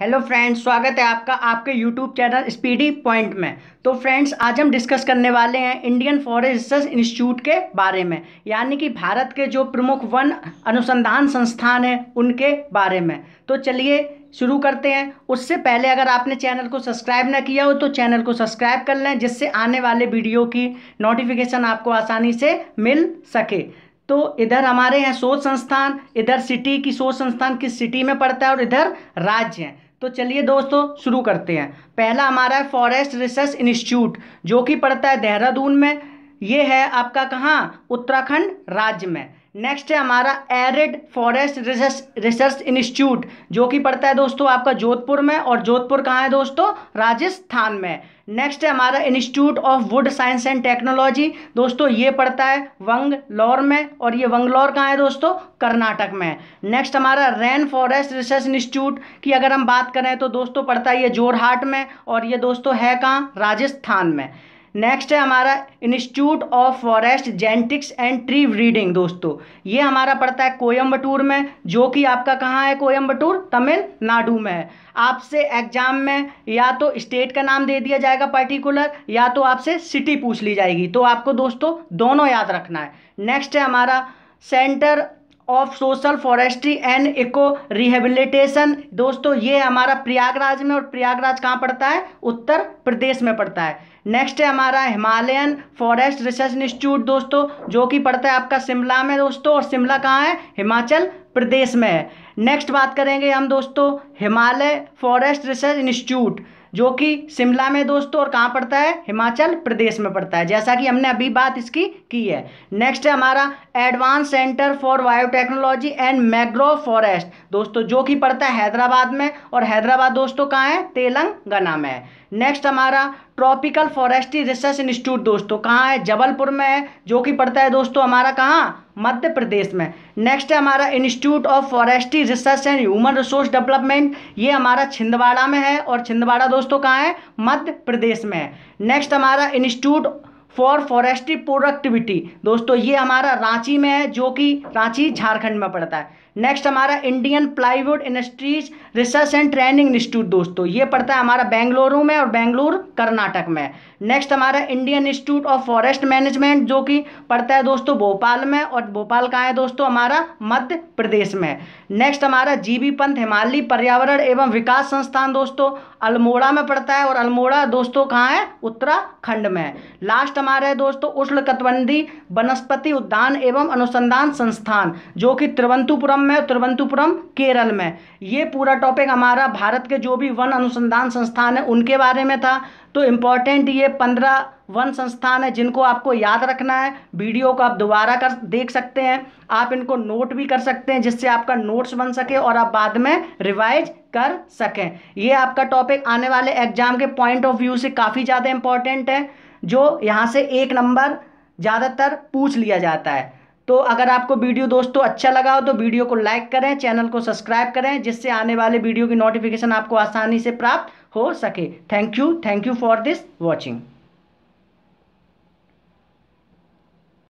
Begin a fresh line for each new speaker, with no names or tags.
hello friends स्वागत है आपका आपके यूट्यूब चैनल स्पीडी पॉइंट में तो फ्रेंड्स आज हम डिस्कस करने वाले हैं इंडियन फॉरेस्ट रिसर्च इंस्टीट्यूट के बारे में यानी कि भारत के जो प्रमुख वन अनुसंधान संस्थान हैं उनके बारे में तो चलिए शुरू करते हैं उससे पहले अगर आपने चैनल को सब्सक्राइब ना किया हो तो चैनल को सब्सक्राइब कर लें जिससे आने वाले वीडियो की नोटिफिकेशन आपको आसानी से मिल सके तो इधर हमारे हैं शोध संस्थान इधर सिटी की शोध संस्थान किस सिटी में पड़ता है और इधर राज्य हैं तो चलिए दोस्तों शुरू करते हैं पहला हमारा है फॉरेस्ट रिसर्च इंस्टीट्यूट जो कि पड़ता है देहरादून में ये है आपका कहाँ उत्तराखंड राज्य में नेक्स्ट है हमारा arid forest research research institute जो कि पड़ता है दोस्तों आपका जोधपुर में और जोधपुर कहाँ है दोस्तों राजस्थान में नेक्स्ट है हमारा institute of wood science and technology दोस्तों ये पड़ता है वंगलौर में और ये वंगलौर कहाँ है दोस्तों कर्नाटक में नेक्स्ट हमारा रैन फॉरेस्ट रिसर्च इंस्टीट्यूट की अगर हम बात करें तो दोस्तों पड़ता है ये जोरहाट में और ये दोस्तों है कहाँ राजस्थान में नेक्स्ट है हमारा institute of forest genetics and tree breeding दोस्तों ये हमारा पड़ता है कोयम्बटूर में जो कि आपका कहाँ है कोयम्बटूर तमिलनाडु में है आपसे एग्जाम में या तो स्टेट का नाम दे दिया जाएगा पर्टिकुलर या तो आपसे सिटी पूछ ली जाएगी तो आपको दोस्तों दोनों याद रखना है नेक्स्ट है हमारा centre of social forestry and eco rehabilitation दोस्तों ये हमारा प्रयागराज में और प्रयागराज कहाँ पड़ता है उत्तर प्रदेश में पड़ता है नेक्स्ट है हमारा हिमालयन फॉरेस्ट रिसर्च इंस्टीट्यूट दोस्तों जो कि पड़ता है आपका शिमला में दोस्तों और शिमला कहाँ है हिमाचल प्रदेश में है नेक्स्ट बात करेंगे हम दोस्तों हिमालय फॉरेस्ट रिसर्च इंस्टीट्यूट जो कि शिमला में दोस्तों और कहाँ पड़ता है हिमाचल प्रदेश में पड़ता है जैसा कि हमने अभी बात इसकी की है नेक्स्ट है हमारा advance centre for biotechnology and mangrove forest दोस्तों जो कि पड़ता है हैदराबाद में और हैदराबाद दोस्तों कहाँ है तेलंगाना में है नेक्स्ट हमारा ट्रॉपिकल फॉरेस्ट्री रिसर्च इंस्टीट्यूट दोस्तों कहाँ है जबलपुर में है जो कि पड़ता है दोस्तों हमारा कहाँ मध्य प्रदेश में नेक्स्ट है हमारा institute of forestry research and human resource development ये हमारा छिंदवाड़ा में है और छिंदवाड़ा दोस्तों कहाँ है मध्य प्रदेश में है नेक्स्ट हमारा इंस्टीट्यूट फॉर फॉरेस्ट्री प्रोडक्टिविटी दोस्तों ये हमारा रांची में है जो कि रांची झारखंड में पड़ता है नेक्स्ट हमारा Indian plywood industries research and training institute दोस्तों ये पड़ता है हमारा बेंगलुरु में और बेंगलुरु कर्नाटक में नेक्स्ट हमारा Indian institute of forest management जो कि पड़ता है दोस्तों भोपाल में और भोपाल कहाँ है दोस्तों हमारा मध्य प्रदेश में नेक्स्ट हमारा जीबी पंत हिमालय पर्यावरण एवं विकास संस्थान दोस्तों अल्मोड़ा में पड़ता है और अल्मोड़ा दोस्तों कहाँ है उत्तराखंड में लास्ट हमारा है दोस्तों उष्ण कतबंदी वनस्पति उद्यान एवं अनुसंधान संस्थान जो कि त्रिवंतुपुरम में और केरल में ये पूरा टॉपिक हमारा भारत के जो भी वन अनुसंधान संस्थान है उनके बारे में था तो इम्पॉर्टेंट ये पंद्रह वन संस्थान है जिनको आपको याद रखना है वीडियो को आप दोबारा कर देख सकते हैं आप इनको नोट भी कर सकते हैं जिससे आपका नोट्स बन सके और आप बाद में रिवाइज कर सकें ये आपका टॉपिक आने वाले एग्जाम के पॉइंट ऑफ व्यू से काफ़ी ज़्यादा इम्पॉर्टेंट है जो यहाँ से एक नंबर ज़्यादातर पूछ लिया जाता है तो अगर आपको वीडियो दोस्तों अच्छा लगा हो तो वीडियो को लाइक करें चैनल को सब्सक्राइब करें जिससे आने वाले वीडियो की नोटिफिकेशन आपको आसानी से प्राप्त हो सके thank you thank you for this watching